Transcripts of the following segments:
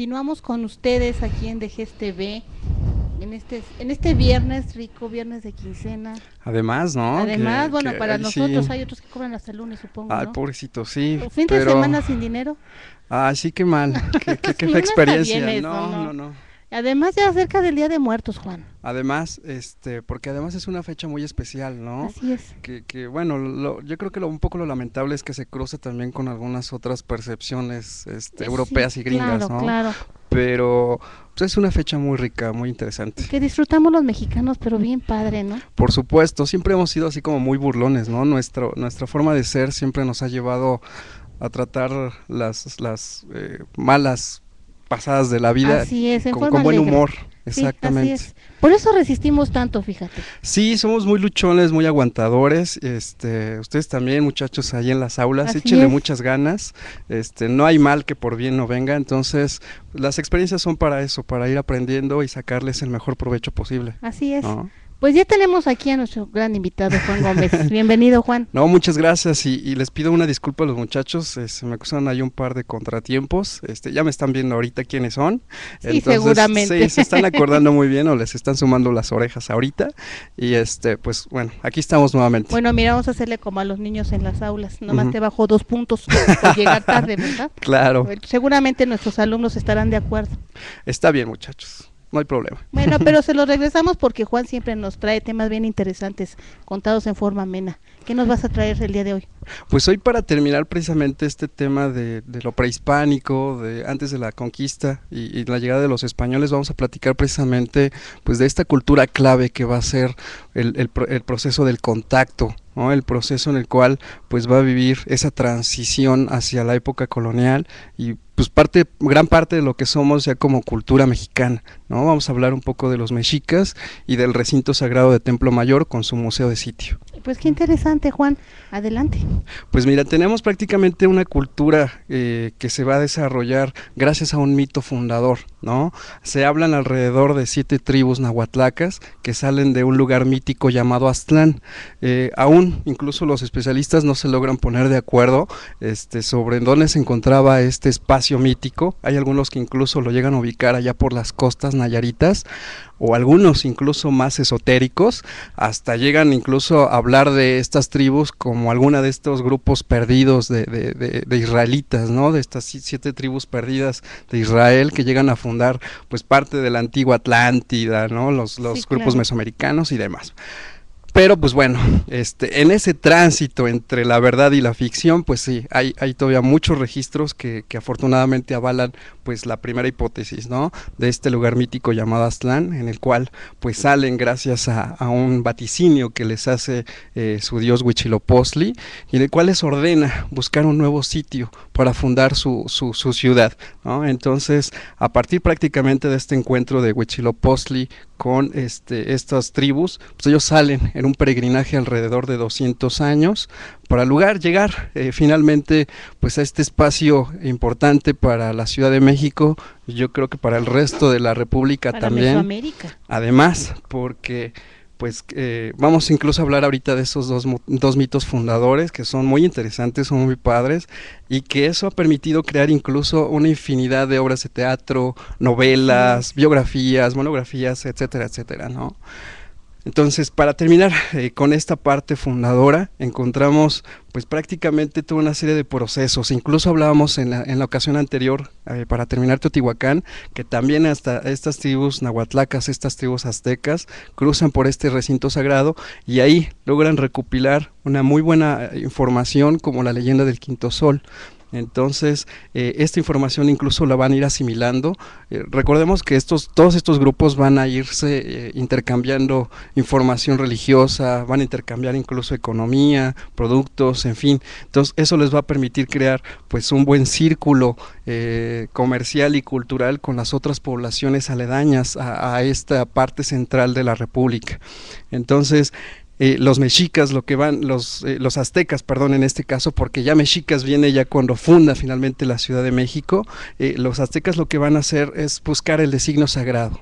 continuamos con ustedes aquí en DGSTV, este TV. En este, en este viernes rico, viernes de quincena. Además, ¿no? Además, bueno, para nosotros hay otros que cobran hasta el lunes, supongo. Ay, pobrecito, sí. Fin de semana sin dinero. Ah, sí, qué mal. qué, qué, qué, experiencia. Eso, no, no, no. no. Además ya acerca del Día de Muertos, Juan. Además, este, porque además es una fecha muy especial, ¿no? Así es. Que, bueno, yo creo que lo, un poco lo lamentable es que se cruce también con algunas otras percepciones este, europeas y gringas, ¿no? Claro. Pero pues, es una fecha muy rica, muy interesante. Que disfrutamos los mexicanos, pero mm. bien padre, ¿no? Por supuesto, siempre hemos sido así como muy burlones, ¿no? Nuestro, nuestra forma de ser siempre nos ha llevado a tratar las, las eh, malas pasadas de la vida es, con, buen humor. Exactamente. Por eso resistimos tanto, fíjate. Sí, somos muy luchones, muy aguantadores. Este, ustedes también, muchachos, ahí en las aulas, échenle muchas ganas. Este, no hay mal que por bien no venga. Entonces, las experiencias son para eso, para ir aprendiendo y sacarles el mejor provecho posible. Así es. Pues ya tenemos aquí a nuestro gran invitado, Juan Gómez. Bienvenido, Juan. No, muchas gracias y, les pido una disculpa a los muchachos. Eh, se me acusan hay un par de contratiempos. Este, ya me están viendo ahorita quiénes son. Sí, seguramente. Sí, se están acordando muy bien o les están sumando las orejas ahorita. Y este, pues bueno, aquí estamos nuevamente. Bueno, mira, vamos a hacerle como a los niños en las aulas. Nomás te bajó dos puntos por llegar tarde, ¿verdad? Claro. Seguramente nuestros alumnos estarán de acuerdo. Está bien, muchachos no hay problema. Bueno, pero se lo regresamos porque Juan siempre nos trae temas bien interesantes, contados en forma amena. ¿Qué nos vas a traer el día de hoy? Pues hoy para terminar precisamente este tema de, lo prehispánico, de antes de la conquista y, la llegada de los españoles, vamos a platicar precisamente pues de esta cultura clave que va a ser el, el proceso del contacto el proceso en el cual pues va a vivir esa transición hacia la época colonial y pues parte gran parte de lo que somos ya como cultura mexicana no vamos a hablar un poco de los mexicas y del recinto sagrado de Templo Mayor con su museo de sitio pues qué interesante, Juan. Adelante. Pues mira, tenemos prácticamente una cultura eh, que se va a desarrollar gracias a un mito fundador, ¿no? Se hablan alrededor de siete tribus nahuatlacas que salen de un lugar mítico llamado Aztlán. Eh, aún, incluso los especialistas no se logran poner de acuerdo este, sobre dónde se encontraba este espacio mítico. Hay algunos que incluso lo llegan a ubicar allá por las costas nayaritas o algunos incluso más esotéricos, hasta llegan incluso a hablar de estas tribus como alguna de estos grupos perdidos de, de, de, israelitas, ¿no? De estas siete tribus perdidas de Israel que llegan a fundar pues parte de la antigua Atlántida, ¿no? Los, los grupos mesoamericanos y demás. Pero pues bueno, este, en ese tránsito entre la verdad y la ficción, pues sí, hay, todavía muchos registros que, que, afortunadamente avalan pues la primera hipótesis, ¿no? De este lugar mítico llamado Aztlán, en el cual pues salen gracias a, un vaticinio que les hace eh, su dios Huichilopochtli y en el cual les ordena buscar un nuevo sitio para fundar su, su, ciudad, Entonces, a partir prácticamente de este encuentro de Huichilopochtli con este, estas tribus, pues ellos salen en un peregrinaje alrededor de 200 años para lugar llegar eh, finalmente pues a este espacio importante para la Ciudad de México, yo creo que para el resto de la República también. Además, porque pues eh, vamos incluso a hablar ahorita de esos dos, dos, mitos fundadores que son muy interesantes, son muy padres y que eso ha permitido crear incluso una infinidad de obras de teatro, novelas, biografías, monografías, etcétera, etcétera, ¿no? Entonces, para terminar eh, con esta parte fundadora, encontramos pues prácticamente toda una serie de procesos. Incluso hablábamos en la, en la ocasión anterior, eh, para terminar Teotihuacán, que también hasta estas tribus nahuatlacas, estas tribus aztecas, cruzan por este recinto sagrado y ahí logran recopilar una muy buena eh, información como la leyenda del quinto sol. Entonces, eh, esta información incluso la van a ir asimilando. Eh, recordemos que estos, todos estos grupos van a irse eh, intercambiando información religiosa, van a intercambiar incluso economía, productos, en fin. Entonces, eso les va a permitir crear pues un buen círculo comercial y cultural con las otras poblaciones aledañas a, a esta parte central de la República. Entonces, eh, los mexicas, lo que van, eh, los, aztecas, perdón, en este caso, porque ya mexicas viene ya cuando funda finalmente la Ciudad de México, eh, los aztecas lo que van a hacer es buscar el designo sagrado.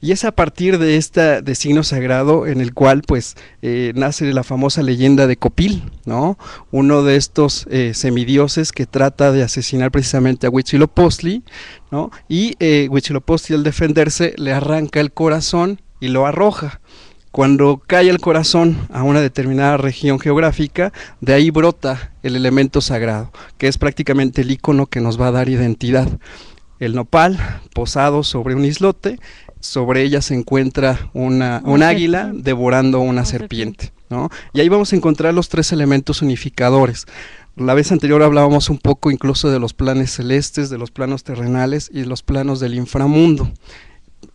Y es a partir de este designo sagrado en el cual pues nace la famosa leyenda de Copil, ¿no? Uno de estos semidioses que trata de asesinar precisamente a Huitzilopochtli, ¿no? Y eh, Huitzilopochtli al defenderse le arranca el corazón y lo arroja. Cuando cae el corazón a una determinada región geográfica, de ahí brota el elemento sagrado, que es prácticamente el icono que nos va a dar identidad. El nopal, posado sobre un islote, sobre ella se encuentra una, un águila devorando una serpiente. Y ahí vamos a encontrar los tres elementos unificadores. La vez anterior hablábamos un poco incluso de los planes celestes, de los planos terrenales y de los planos del inframundo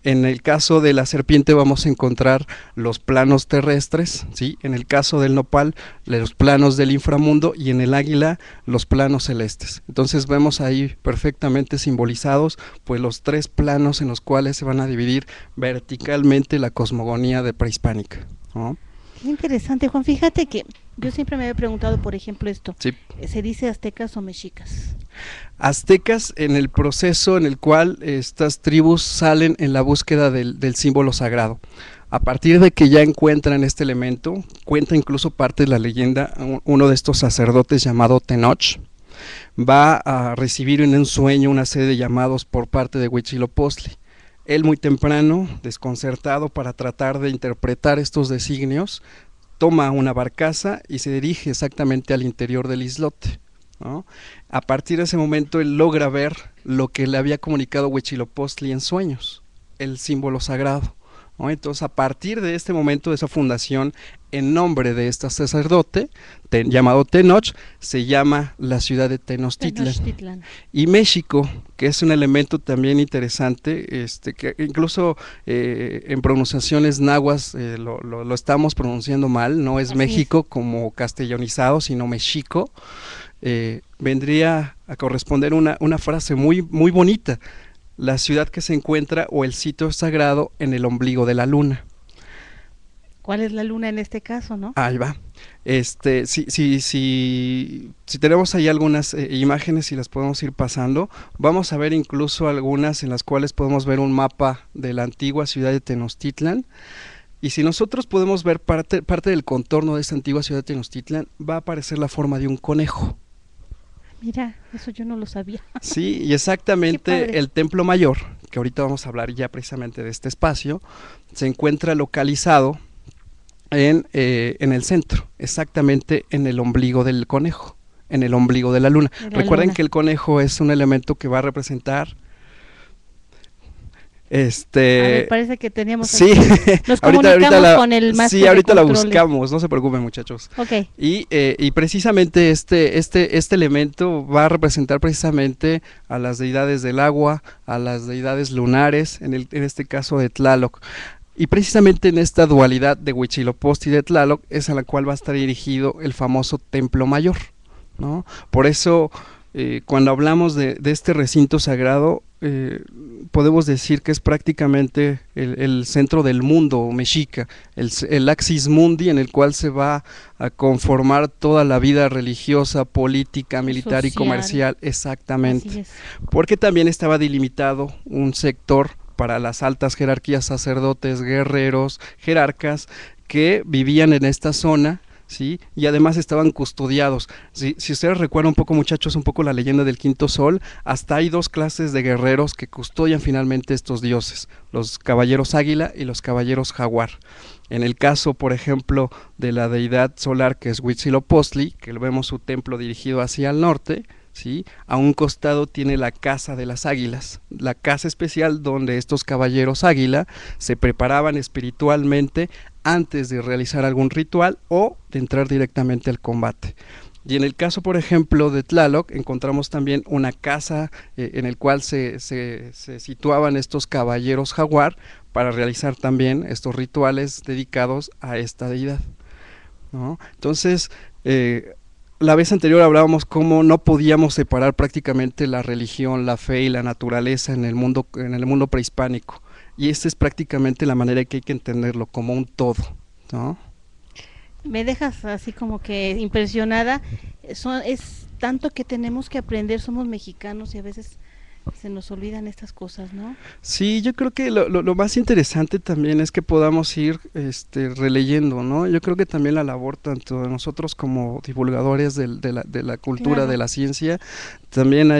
en el caso de la serpiente vamos a encontrar los planos terrestres, ¿sí? en el caso del nopal los planos del inframundo y en el águila los planos celestes. Entonces vemos ahí perfectamente simbolizados pues los tres planos en los cuales se van a dividir verticalmente la cosmogonía de prehispánica. Qué interesante Juan, fíjate que yo siempre me había preguntado, por ejemplo, esto. Eh, ¿Se dice aztecas o mexicas? Aztecas en el proceso en el cual eh, estas tribus salen en la búsqueda del, símbolo sagrado. A partir de que ya encuentran este elemento, cuenta incluso parte de la leyenda, uno de estos sacerdotes llamado Tenoch, va a recibir en un sueño una serie de llamados por parte de Huitzilopochtli. Él muy temprano, desconcertado para tratar de interpretar estos designios, toma una barcaza y se dirige exactamente al interior del islote. A partir de ese momento él logra ver lo que le había comunicado Huitzilopochtli en sueños, el símbolo sagrado. Entonces, a partir de este momento, de esa fundación, en nombre de este sacerdote, llamado Tenoch, se llama la ciudad de Tenochtitlan. Y México, que es un elemento también interesante, este, que incluso eh, en pronunciaciones nahuas eh, lo, estamos pronunciando mal, no es México como castellonizado, sino México, eh, vendría a corresponder una, una frase muy, muy bonita la ciudad que se encuentra o el sitio sagrado en el ombligo de la luna. ¿Cuál es la luna en este caso, no? Ahí va. Este, si, tenemos ahí algunas eh, imágenes y las podemos ir pasando, vamos a ver incluso algunas en las cuales podemos ver un mapa de la antigua ciudad de Tenochtitlan. Y si nosotros podemos ver parte, parte del contorno de esta antigua ciudad de Tenochtitlan, va a aparecer la forma de un conejo mira, eso yo no lo sabía. Sí, y exactamente el Templo Mayor, que ahorita vamos a hablar ya precisamente de este espacio, se encuentra localizado en, eh, en el centro, exactamente en el ombligo del conejo, en el ombligo de la luna. Recuerden que el conejo es un elemento que va a representar este. parece que teníamos. Sí, ahorita, la, Sí, ahorita la buscamos, no se preocupen, muchachos. Y, eh, y precisamente este, este, este elemento va a representar precisamente a las deidades del agua, a las deidades lunares, en, el, este caso de Tlaloc. Y precisamente en esta dualidad de Huitzilopochtli y de Tlaloc es a la cual va a estar dirigido el famoso Templo Mayor. ¿no? Por eso, eh, cuando hablamos de, de este recinto sagrado, eh, podemos decir que es prácticamente el, centro del mundo mexica, el, axis mundi en el cual se va a conformar toda la vida religiosa, política, militar y comercial, exactamente. Porque también estaba delimitado un sector para las altas jerarquías, sacerdotes, guerreros, jerarcas, que vivían en esta zona y además estaban custodiados. Si, ustedes recuerdan un poco, muchachos, un poco la leyenda del quinto sol, hasta hay dos clases de guerreros que custodian finalmente estos dioses, los caballeros águila y los caballeros jaguar. En el caso, por ejemplo, de la deidad solar que es Huitzilopochtli, que vemos su templo dirigido hacia el norte, A un costado tiene la casa de las águilas, la casa especial donde estos caballeros águila se preparaban espiritualmente antes de realizar algún ritual o de entrar directamente al combate. Y en el caso, por ejemplo, de Tlaloc, encontramos también una casa eh, en el cual se, situaban estos caballeros jaguar para realizar también estos rituales dedicados a esta deidad. Entonces, eh, la vez anterior hablábamos cómo no podíamos separar prácticamente la religión, la fe y la naturaleza en el mundo, en el mundo prehispánico y esta es prácticamente la manera que hay que entenderlo, como un todo, ¿no? Me dejas así como que impresionada, es tanto que tenemos que aprender, somos mexicanos y a veces se nos olvidan estas cosas, ¿no? Sí, yo creo que lo, lo, más interesante también es que podamos ir este, releyendo, ¿no? Yo creo que también la labor tanto de nosotros como divulgadores de, la, de, la, cultura, de la ciencia, también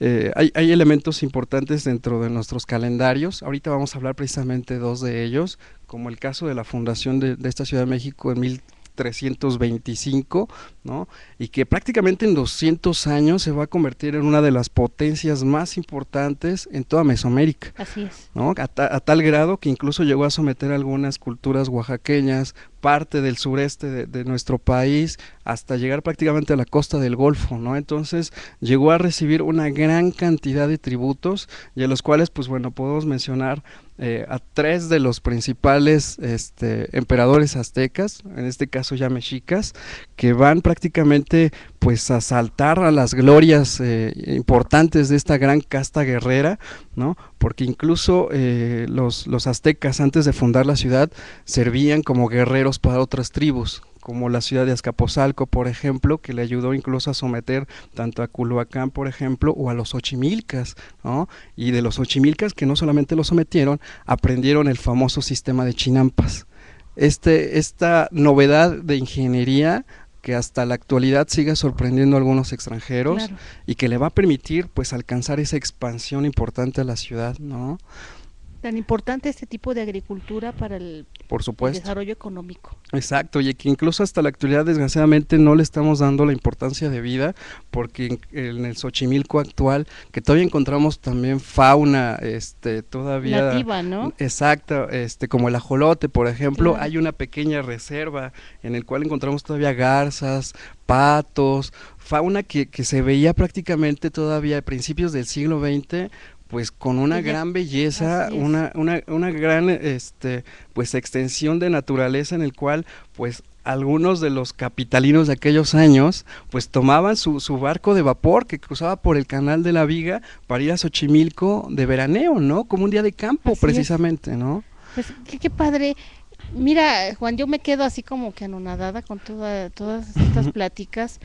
eh, hay, hay, elementos importantes dentro de nuestros calendarios. Ahorita vamos a hablar precisamente dos de ellos, como el caso de la fundación de, de esta Ciudad de México en mil 325, ¿no? Y que prácticamente en 200 años se va a convertir en una de las potencias más importantes en toda Mesoamérica. Así es. ¿no? A, tal grado que incluso llegó a someter algunas culturas oaxaqueñas, parte del sureste de, nuestro país, hasta llegar prácticamente a la costa del Golfo, ¿no? Entonces llegó a recibir una gran cantidad de tributos, y a los cuales, pues bueno, podemos mencionar eh, a tres de los principales este, emperadores aztecas, en este caso ya mexicas, que van prácticamente pues a saltar a las glorias eh, importantes de esta gran casta guerrera, ¿no? porque incluso eh, los aztecas antes de fundar la ciudad servían como guerreros para otras tribus, como la ciudad de Azcapotzalco, por ejemplo, que le ayudó incluso a someter tanto a Culhuacán, por ejemplo, o a los ochimilcas, ¿no? Y de los ochimilcas que no solamente lo sometieron, aprendieron el famoso sistema de chinampas. Este, esta novedad de ingeniería que hasta la actualidad sigue sorprendiendo a algunos extranjeros y que le va a permitir pues alcanzar esa expansión importante a la ciudad, ¿no? tan importante este tipo de agricultura para el, desarrollo económico. Exacto, y que incluso hasta la actualidad desgraciadamente no le estamos dando la importancia de vida, porque en, el Xochimilco actual, que todavía encontramos también fauna, este, todavía... Nativa, ¿no? Exacto, este, como el ajolote, por ejemplo, hay una pequeña reserva en el cual encontramos todavía garzas, patos, fauna que, que se veía prácticamente todavía a principios del siglo XX pues con una gran belleza, una, una, una, gran este, pues extensión de naturaleza en el cual pues algunos de los capitalinos de aquellos años pues tomaban su, su, barco de vapor que cruzaba por el canal de la Viga para ir a Xochimilco de veraneo, ¿no? Como un día de campo precisamente, ¿no? Pues qué, padre. Mira, Juan, yo me quedo así como que anonadada con toda, todas estas pláticas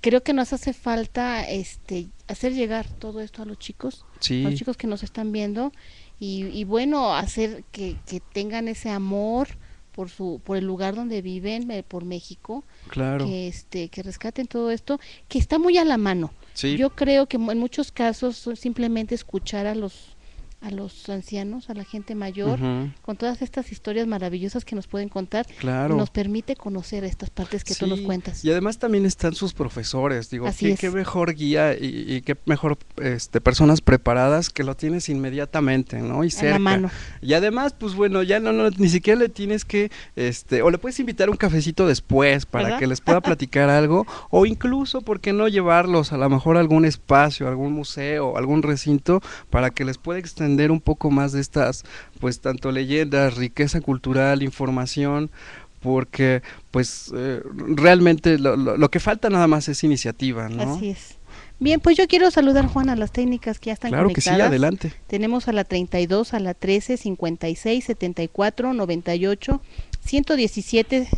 creo que nos hace falta este hacer llegar todo esto a los chicos, a los chicos que nos están viendo y, bueno, hacer que, tengan ese amor por su por el lugar donde viven, eh, por México, claro. que este que rescaten todo esto, que está muy a la mano. Yo creo que en muchos casos simplemente escuchar a los a los ancianos, a la gente mayor, con todas estas historias maravillosas que nos pueden contar, claro. nos permite conocer estas partes que tú nos cuentas. Y además también están sus profesores, digo, Así qué, qué, mejor guía y, qué mejor este, personas preparadas que lo tienes inmediatamente, ¿no? Y cerca. Y además, pues bueno, ya no, ni siquiera le tienes que, este, o le puedes invitar un cafecito después para que les pueda platicar algo, o incluso, ¿por qué no llevarlos a lo mejor a algún espacio, algún museo, algún recinto, para que les pueda extender un poco más de estas, pues tanto leyendas, riqueza cultural, información, porque pues eh, realmente lo, que falta nada más es iniciativa, ¿no? Así es. Bien, pues yo quiero saludar, Juan, a las técnicas que ya están conectadas. Claro que sí, adelante. Tenemos a la 32, a la 13, 56, 74, 98, 117,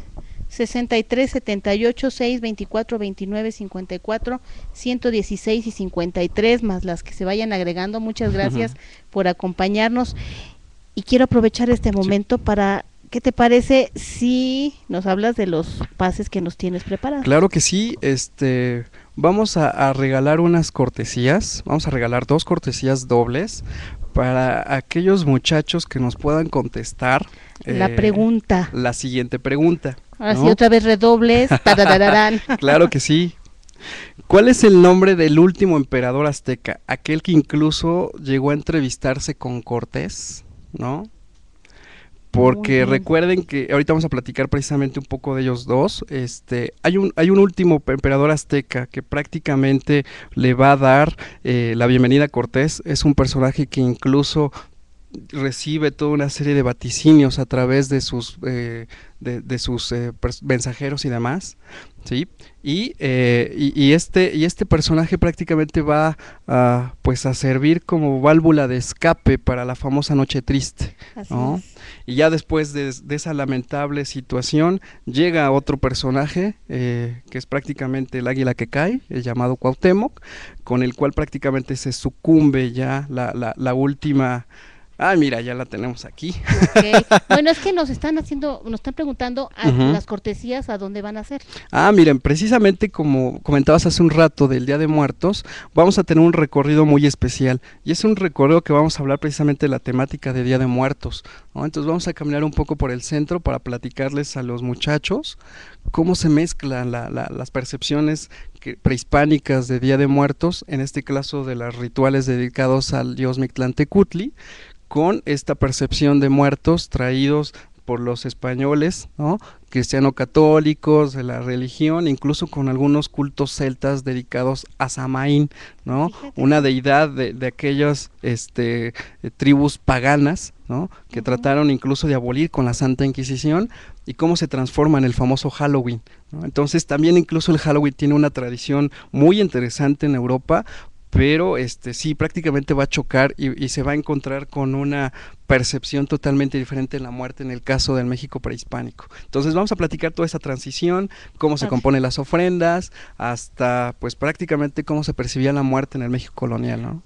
63 78 6 24 29 54 116 y 53 más las que se vayan agregando. Muchas gracias por acompañarnos y quiero aprovechar este momento para ¿Qué te parece si nos hablas de los pases que nos tienes preparados? Claro que sí, este vamos a, regalar unas cortesías, vamos a regalar dos cortesías dobles para aquellos muchachos que nos puedan contestar la eh, pregunta. La siguiente pregunta. Ahora sí, otra vez redobles. claro que sí. ¿Cuál es el nombre del último emperador azteca? Aquel que incluso llegó a entrevistarse con Cortés, ¿no? Porque recuerden que ahorita vamos a platicar precisamente un poco de ellos dos. Este, hay un, hay un último emperador azteca que prácticamente le va a dar eh, la bienvenida a Cortés. Es un personaje que incluso recibe toda una serie de vaticinios a través de sus, eh, de, sus eh, mensajeros y demás, ¿sí? Eh, y, este, y este personaje prácticamente va a, pues a servir como válvula de escape para la famosa Noche Triste, Y ya después de, esa lamentable situación llega otro personaje que es prácticamente el águila que cae, el llamado Cuauhtémoc, con el cual prácticamente se sucumbe ya la, la, la última... Ah, mira, ya la tenemos aquí. Bueno, es que nos están haciendo, nos están preguntando las cortesías a dónde van a ser. Ah, miren, precisamente como comentabas hace un rato del Día de Muertos, vamos a tener un recorrido muy especial y es un recorrido que vamos a hablar precisamente de la temática de Día de Muertos. Entonces vamos a caminar un poco por el centro para platicarles a los muchachos cómo se mezclan las percepciones prehispánicas de Día de Muertos, en este caso de los rituales dedicados al dios Mictlantecutli con esta percepción de muertos traídos por los españoles, ¿no? cristiano-católicos, de la religión, incluso con algunos cultos celtas dedicados a Samaín, ¿no? Una deidad de, aquellas este, tribus paganas, ¿no? Que trataron incluso de abolir con la Santa Inquisición y cómo se transforma en el famoso Halloween, Entonces también incluso el Halloween tiene una tradición muy interesante en Europa pero este sí prácticamente va a chocar y, se va a encontrar con una percepción totalmente diferente de la muerte en el caso del México prehispánico. Entonces vamos a platicar toda esa transición, cómo se componen las ofrendas, hasta pues prácticamente cómo se percibía la muerte en el México colonial, ¿no?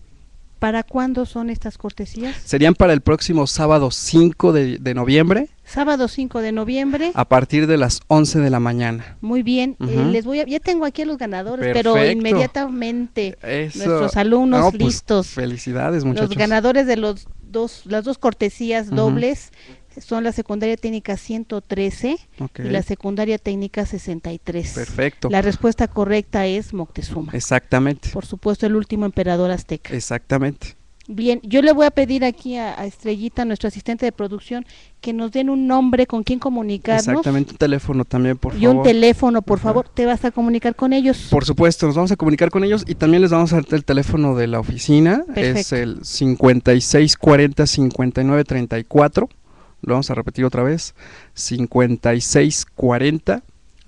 ¿Para cuándo son estas cortesías? Serían para el próximo sábado 5 de, noviembre. Sábado 5 de noviembre. A partir de las 11 de la mañana. Muy bien. Eh, les voy ya tengo aquí a los ganadores, pero inmediatamente nuestros alumnos pues, listos. felicidades, muchachos. Los ganadores de los dos, las dos cortesías dobles son la secundaria técnica 113 y la secundaria técnica 63. Perfecto. La respuesta correcta es Moctezuma. Exactamente. Por supuesto, el último emperador azteca. Exactamente. Bien, yo le voy a pedir aquí a, Estrellita, nuestro asistente de producción, que nos den un nombre con quien comunicarnos. Exactamente, un teléfono también, por favor. Y un teléfono, por favor, te vas a comunicar con ellos. Por supuesto, nos vamos a comunicar con ellos y también les vamos a dar el teléfono de la oficina, es el 5640 5934. Lo vamos a repetir otra vez. 5640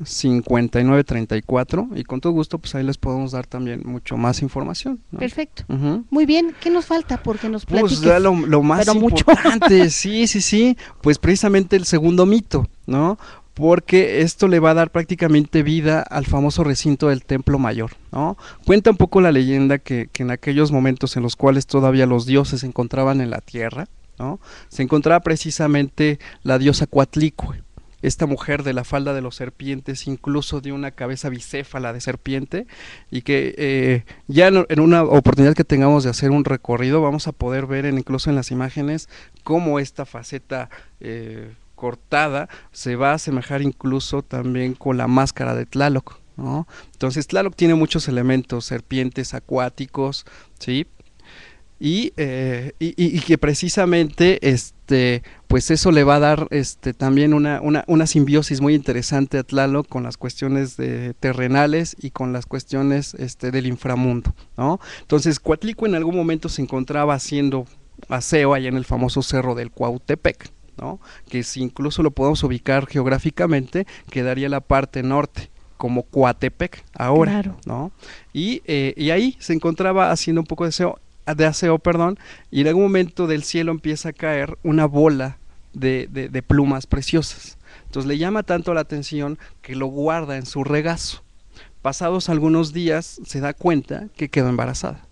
5934 y con todo gusto pues ahí les podemos dar también mucho más información. Perfecto. Muy bien, ¿qué nos falta? Porque nos pues, platiques. Pues lo, más importante, sí, sí, sí, pues precisamente el segundo mito, ¿no? porque esto le va a dar prácticamente vida al famoso recinto del Templo Mayor. ¿no? Cuenta un poco la leyenda que, que en aquellos momentos en los cuales todavía los dioses se encontraban en la tierra, se encontraba precisamente la diosa Cuatlicue, esta mujer de la falda de los serpientes, incluso de una cabeza bicéfala de serpiente, y que eh, ya en una oportunidad que tengamos de hacer un recorrido vamos a poder ver en, incluso en las imágenes cómo esta faceta eh, cortada se va a asemejar incluso también con la máscara de Tlaloc. Entonces Tlaloc tiene muchos elementos, serpientes acuáticos, ¿sí? Eh, y, que precisamente este, pues eso le va a dar este, también una, una, simbiosis muy interesante a Tlaloc con las cuestiones de, terrenales y con las cuestiones este, del inframundo. ¿no? Entonces Cuatlico en algún momento se encontraba haciendo aseo allá en el famoso cerro del Cuautepec. ¿no? que si incluso lo podemos ubicar geográficamente, quedaría la parte norte como Cuatepec, ahora, ¿no? Eh, y, ahí se encontraba haciendo un poco de aseo de aseo, perdón, y en algún momento del cielo empieza a caer una bola de, plumas preciosas. Entonces le llama tanto la atención que lo guarda en su regazo. Pasados algunos días se da cuenta que quedó embarazada.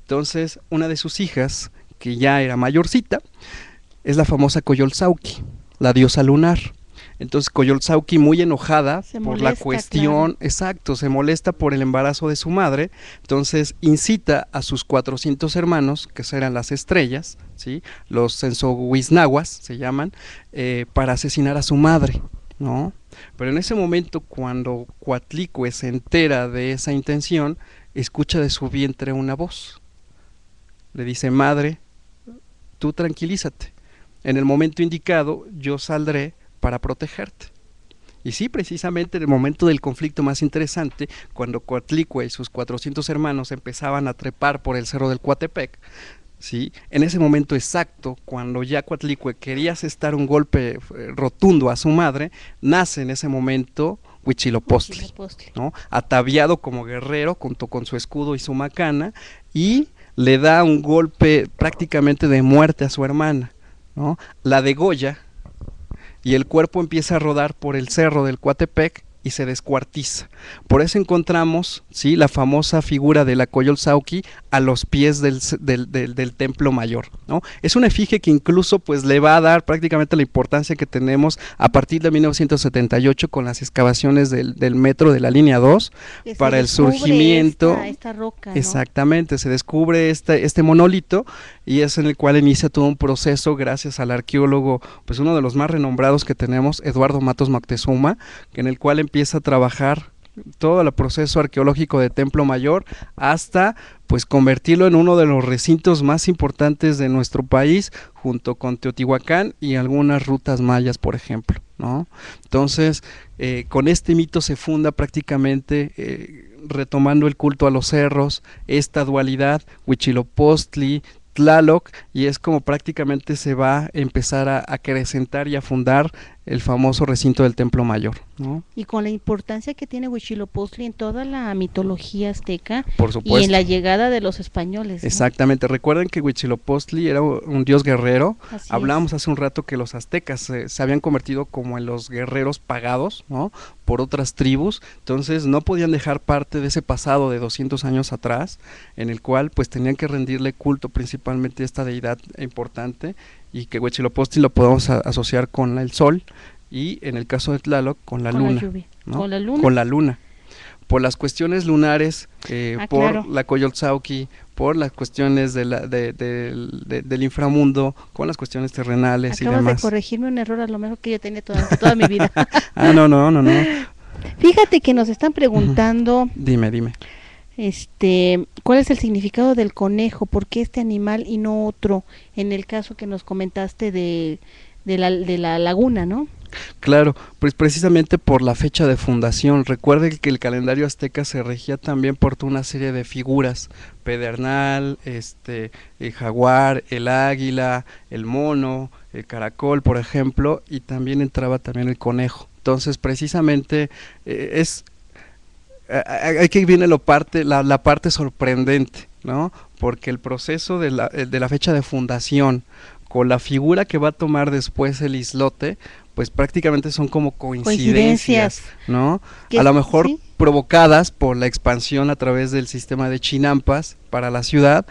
Entonces una de sus hijas, que ya era mayorcita, es la famosa Sauki, la diosa lunar. Entonces Coyolzauqui muy enojada por la cuestión, exacto, se molesta por el embarazo de su madre, entonces incita a sus 400 hermanos, que serán las estrellas, ¿sí? los sensohuiznaguas se llaman, eh, para asesinar a su madre, ¿no? Pero en ese momento cuando Coatlicue se entera de esa intención, escucha de su vientre una voz. Le dice, madre, tú tranquilízate. En el momento indicado yo saldré para protegerte. Y sí, precisamente en el momento del conflicto más interesante, cuando Coatlicue y sus 400 hermanos empezaban a trepar por el cerro del Coatepec, ¿sí? en ese momento exacto, cuando ya Coatlicue quería asestar un golpe eh, rotundo a su madre, nace en ese momento Huichilopostli, ¿no? ataviado como guerrero junto con su escudo y su macana, y le da un golpe prácticamente de muerte a su hermana. ¿no? La Goya, y el cuerpo empieza a rodar por el cerro del Cuatepec y se descuartiza. Por eso encontramos ¿sí? la famosa figura de la Sauki a los pies del, del, templo mayor. ¿no? Es una efigie que incluso pues, le va a dar prácticamente la importancia que tenemos a partir de 1978 con las excavaciones del, metro de la línea 2 para el surgimiento. Exactamente, se descubre este, este monolito y es en el cual inicia todo un proceso gracias al arqueólogo, pues uno de los más renombrados que tenemos, Eduardo Matos Moctezuma, en el cual empieza a trabajar todo el proceso arqueológico de Templo Mayor hasta pues convertirlo en uno de los recintos más importantes de nuestro país junto con Teotihuacán y algunas rutas mayas por ejemplo ¿no? entonces eh, con este mito se funda prácticamente eh, retomando el culto a los cerros esta dualidad Huichilopostli Tlaloc y es como prácticamente se va a empezar a acrecentar y a fundar el famoso recinto del Templo Mayor. ¿no? Y con la importancia que tiene Huichilopochtli en toda la mitología azteca Por y en la llegada de los españoles. Exactamente, recuerden que Huichilopochtli era un dios guerrero. hablamos Hablábamos hace un rato que los aztecas se habían convertido como en los guerreros pagados ¿no? por otras tribus, entonces no podían dejar parte de ese pasado de 200 años atrás, en el cual pues tenían que rendirle culto principalmente a esta deidad importante y que Huitzilopochtli lo podemos asociar con el sol y en el caso de Tlaloc con la con luna. La lluvia. ¿no? Con la luna. Con la luna. Por las cuestiones lunares, eh, ah, por la Coyolzauqui, por las cuestiones de del inframundo, con las cuestiones terrenales y demás. de corregirme un error a lo mejor que yo tenía toda, toda mi vida. ah, no, no, no, no. Fíjate que nos están preguntando. Dime, dime este, cuál es el significado del conejo, por qué este animal y no otro, en el caso que nos comentaste de, de, la, laguna, ¿no? Claro, pues precisamente por la fecha de fundación. Recuerden que el calendario azteca se regía también por una serie de figuras, pedernal, este, el eh, jaguar, el águila, el mono, el caracol, por ejemplo, y también entraba también el conejo. Entonces, precisamente eh, es eh, eh, aquí viene lo parte, la, parte sorprendente, ¿no? Porque el proceso de la, eh, de la fecha de fundación con la figura que va a tomar después el islote, pues prácticamente son como coincidencias, ¿no? A lo mejor provocadas por la expansión a través del sistema de chinampas para la ciudad,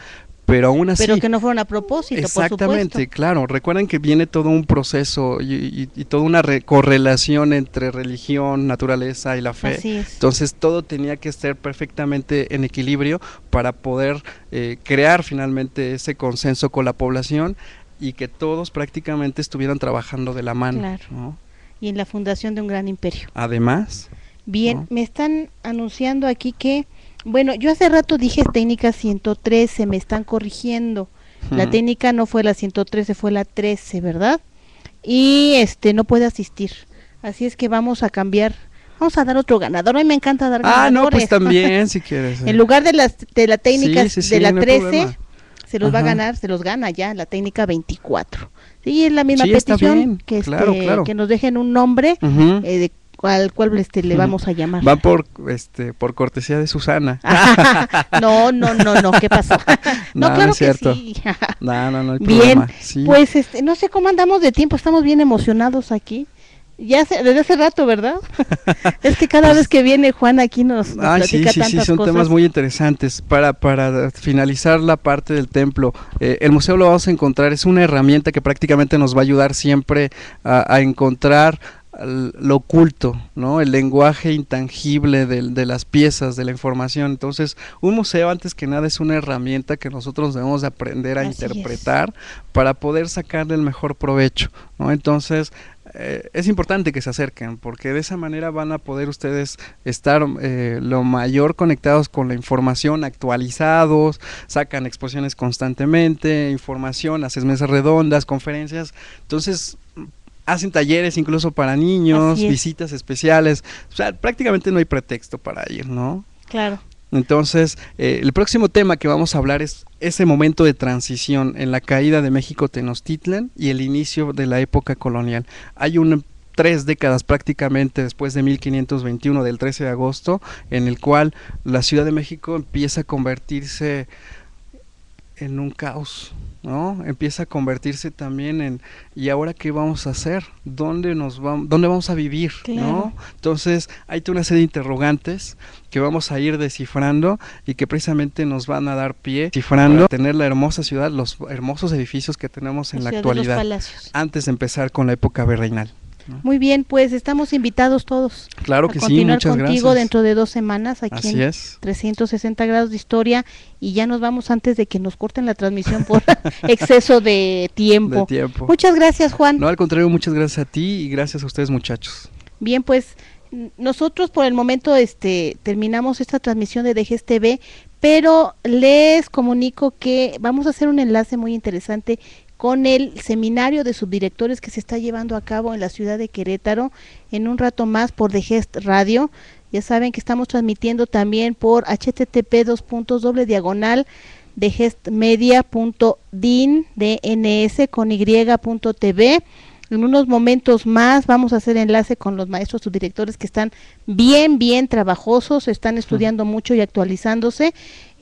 pero aún así... Pero que no fueron a propósito. Exactamente, claro. Recuerden que viene todo un proceso y, toda una correlación entre religión, naturaleza y la fe. Entonces todo tenía que estar perfectamente en equilibrio para poder eh, crear finalmente ese consenso con la población y que todos prácticamente estuvieran trabajando de la mano. Claro. Y en la fundación de un gran imperio. Además. Bien, me están anunciando aquí que bueno, yo hace rato dije técnica 113, me están corrigiendo. La técnica no fue la 113, fue la 13, ¿verdad? Y este no puede asistir. Así es que vamos a cambiar vamos a dar otro ganador. A mí me encanta dar ah, ganadores. Ah, no, pues también, si quieres. en eh. lugar de, las, de la técnica de la 13, se los va a ganar, se los gana ya la técnica 24. Sí, es la misma petición que, este, que nos dejen un nombre eh, de ¿Cuál cual este, le vamos a llamar. Va por este por cortesía de Susana. no, no, no, no, ¿qué pasó? no, claro que sí. no, no, no Bien, pues este, no sé cómo andamos de tiempo, estamos bien emocionados aquí. Ya desde hace rato, ¿verdad? es que cada pues vez que viene Juan aquí nos, sí, sí, sí, son temas muy interesantes. Para, para finalizar la parte del templo, eh, el museo lo vamos a encontrar, es una herramienta que prácticamente nos va a ayudar siempre a encontrar lo oculto, ¿no? El lenguaje intangible de, las piezas, de la información. Entonces, un museo antes que nada es una herramienta que nosotros debemos aprender a interpretar para poder sacarle el mejor provecho, Entonces, eh, es importante que se acerquen porque de esa manera van a poder ustedes estar eh, lo mayor conectados con la información, actualizados, sacan exposiciones constantemente, información, haces mesas redondas, conferencias. Entonces, hacen talleres incluso para niños, visitas especiales, o sea, prácticamente no hay pretexto para ir, ¿no? Claro. Entonces, eh, el próximo tema que vamos a hablar es ese momento de transición en la caída de México Tenochtitlan y el inicio de la época colonial. Hay un tres décadas prácticamente después de 1521 del 13 de agosto, en el cual la Ciudad de México empieza a convertirse en un caos, ¿no? Empieza a convertirse también en ¿y ahora qué vamos a hacer? ¿Dónde nos vamos dónde vamos a vivir, ¿no? Entonces, hay una serie de interrogantes que vamos a ir descifrando y que precisamente nos van a dar pie cifrando tener la hermosa ciudad, los hermosos edificios que tenemos en la, actualidad antes de empezar con la época virreinal. Muy bien, pues estamos invitados todos. Claro que a continuar sí, contigo dentro de dos semanas aquí en 360 grados de historia y ya nos vamos antes de que nos corten la transmisión por exceso de tiempo. Muchas gracias, Juan. No, al contrario, muchas gracias a ti y gracias a ustedes, muchachos. Bien, pues nosotros por el momento este terminamos esta transmisión de Dejes TV, pero les comunico que vamos a hacer un enlace muy interesante con el seminario de subdirectores que se está llevando a cabo en la ciudad de Querétaro en un rato más por The Gest Radio. Ya saben que estamos transmitiendo también por http dos puntos doble diagonal de dns con En unos momentos más vamos a hacer enlace con los maestros subdirectores que están bien, bien trabajosos, están estudiando mucho y actualizándose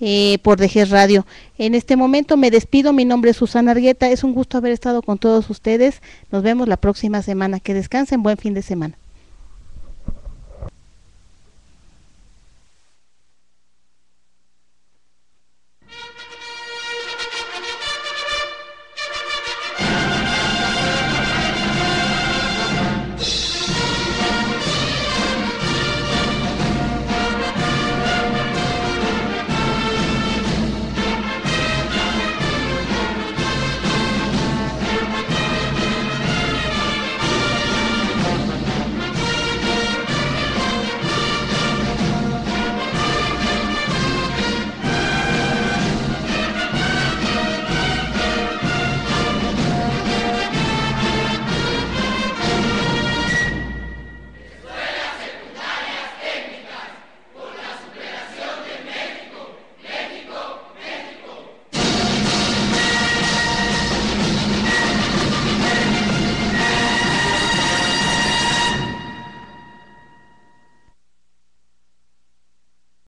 eh, por Dejes Radio. En este momento me despido, mi nombre es Susana Argueta, es un gusto haber estado con todos ustedes, nos vemos la próxima semana, que descansen, buen fin de semana.